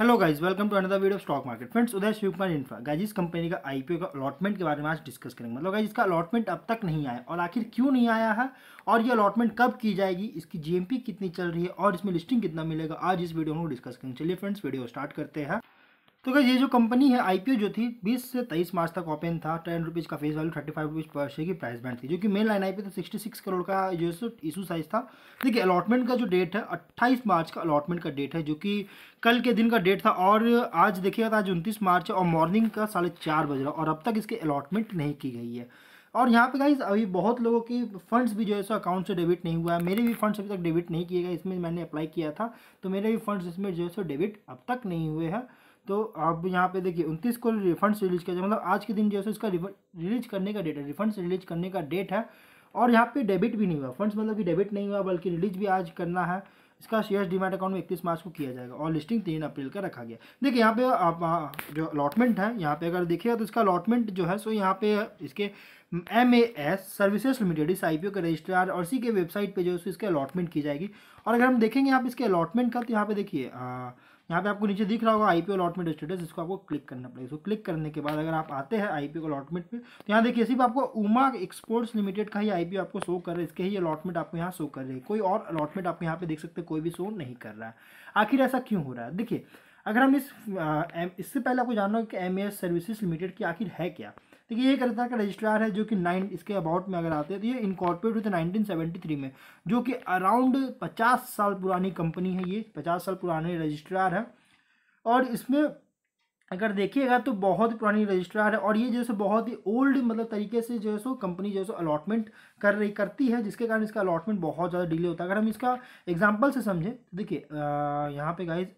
hello guys welcome to another video stock market friends Uday Shivakumar infra guys इस company का IPO का allotment के बारे में आज डिस्कस करेंगे मतलब गाइज इसका अलॉटमेंट अब तक नहीं आया और आखिर क्यों नहीं आया है और ये अलॉटमेंट कब की जाएगी इसकी जीएमपी कितनी चल रही है और इसमें लिस्टिंग कितना मिलेगा आज इस वीडियो में डिस्कस करेंगे चलिए फ्रेंड्स वीडियो स्टार्ट करते हैं तो क्या ये जो कंपनी है आईपीओ जो थी 20 से 23 मार्च तक ओपन था टेन रुपीज़ का face value thirty five rupees पर शेयर की प्राइस बैंड थी जो कि मेन लाइन आई तो 66 करोड़ का जो इशू साइज था देखिए अलॉटमेंट का जो डेट है 28 मार्च का अलॉटमेंट का डेट है जो कि कल के दिन का डेट था और आज देखिएगा आज उनतीस मार्च और मॉर्निंग का साढ़े चार बज रहा और अब तक इसकी अलॉटमेंट नहीं की गई है और यहाँ पे गाइज अभी बहुत लोगों की फंड्स भी जो है सो अकाउंट से डेबिट नहीं हुआ है मेरे भी फंड्स अभी तक डेबिट नहीं किए गए इसमें मैंने अप्लाई किया था तो मेरे भी फंड्स इसमें जो है सो डेबिट अब तक नहीं हुए हैं तो आप यहाँ पे देखिए उनतीस को रिफंड्स रिलीज किया जाए मतलब आज के दिन जो है इसका रिलीज करने का डेट है रिफंड्स रिलीज करने का डेट है और यहाँ पे डेबिट भी नहीं हुआ फंड्स मतलब कि डेबिट नहीं हुआ बल्कि रिलीज भी आज करना है इसका शेयर डिमांड अकाउंट में इकतीस मार्च को किया जाएगा और लिस्टिंग तीन अप्रैल का रखा गया देखिए यहाँ पे आप जो अलॉटमेंट है यहाँ पे अगर देखिएगा तो इसका अलॉटमेंट जो है सो यहाँ पे इसके M A S services limited इस आई पी ओ के रजिस्ट्रार और इसी के वेबसाइट पे जो है इसके अलॉटमेंट की जाएगी और अगर हम देखेंगे आप इसके अलॉटमेंट का तो यहाँ पे देखिए यहाँ पे आपको नीचे दिख रहा होगा आई पी अलॉटमेंट स्टेटस इसको आपको क्लिक करना पड़ेगा इसको क्लिक करने के बाद अगर आप आते हैं आई पी अलॉटमेंट पे तो यहाँ देखिए सिर्फ आपको उमा एक्सपोर्ट्स लिमिटेड का ही आई आपको शो कर रहा है इसके ही अलॉटमेंट आपको यहाँ शो कर रही है कोई और अलॉटमेंट आप यहाँ पे देख सकते हैं कोई भी शो नहीं कर रहा है आखिर ऐसा क्यों हो रहा है देखिए अगर हम इस इससे पहले आपको जानना हो कि एम सर्विसेज लिमिटेड की आखिर है क्या देखिए तो ये एक का रजिस्ट्रार है जो कि नाइन इसके अबाउट में अगर आते हैं तो ये इनकॉर्पोरेट हुए थे नाइनटीन में जो कि अराउंड पचास साल पुरानी कंपनी है ये पचास साल पुराने रजिस्ट्रार है और इसमें अगर देखिएगा तो बहुत पुरानी रजिस्ट्रार है और ये जैसे बहुत ही ओल्ड मतलब तरीके से जो है सो कंपनी जो है सो अलॉटमेंट कर रही करती है जिसके कारण इसका अलॉटमेंट बहुत ज़्यादा डिले होता है अगर हम इसका एग्जांपल से समझें तो देखिए यहाँ पे गाइज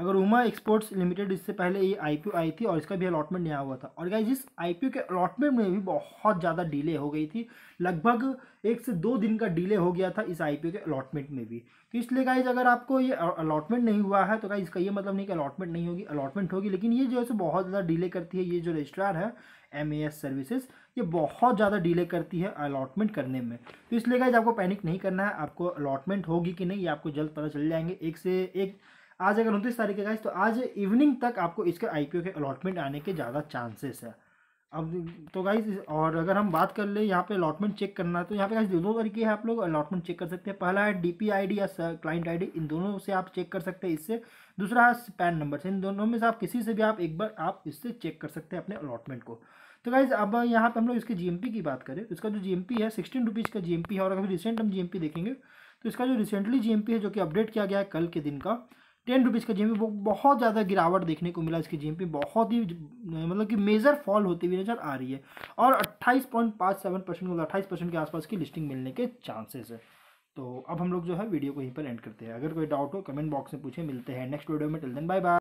अगर उमा एक्सपोर्ट्स लिमिटेड इससे पहले ये आई आई थी और इसका भी अलॉटमेंट यहाँ हुआ था और गाइज इस आई के अलॉटमेंट में भी बहुत ज़्यादा डिले हो गई थी लगभग एक से दो दिन का डिले हो गया था इस आई के अलॉटमेंट में भी तो इसलिए गाइज अगर आपको ये अलॉटमेंट नहीं हुआ है तो गाइज इसका ये मतलब नहीं कि अलॉटमेंट नहीं होगी अलॉटमेंट होगी लेकिन ये जो है बहुत ज़्यादा डिले करती है ये जो रजिस्ट्रार है एम सर्विसेज ये बहुत ज़्यादा डिले करती है अलॉटमेंट करने में तो इसलिए गाइज आपको पैनिक नहीं करना है आपको अलॉटमेंट होगी कि नहीं ये आपको जल्द पता चल जाएंगे एक से एक आज अगर उनतीस तारीख का तो आज इवनिंग तक आपको इसके आईपीओ के अलॉटमेंट आने के ज़्यादा चांसेस है अब तो गाइज और अगर हम बात कर ले यहाँ पे अलॉटमेंट चेक करना तो यहाँ पे गाइज दोनों तरीके हैं आप लोग अलॉटमेंट चेक कर सकते हैं पहला है डीपी आईडी या क्लाइंट आईडी इन दोनों से आप चेक कर सकते हैं इससे दूसरा है पैन नंबर से इन दोनों में से आप किसी से भी आप एक बार आप इससे चेक कर सकते हैं अपने अलॉटमेंट को तो गाइज अब यहाँ पर हम लोग इसके जी की बात करें उसका तो जो जी है सिक्सटीन रुपीज़ का जी है और अगर रिसेंट हम जी देखेंगे तो इसका जो रिसेंटली जी है जो कि अपडेट किया गया है कल के दिन का टेन रुपीज़ का जी बहुत ज़्यादा गिरावट देखने को मिला इसकी जी बहुत ही मतलब कि मेजर फॉल होती हुई नज़र आ रही है और अट्ठाईस पॉइंट पाँच सेवन परसेंट मतलब अट्ठाईस परसेंट के आसपास की लिस्टिंग मिलने के चांसेस है तो अब हम लोग जो है वीडियो को यहीं पर एंड करते हैं अगर कोई डाउट हो कमेंट बॉक्स में पूछे मिलते हैं नेक्स्ट वीडियो में टिल देन बाय बाय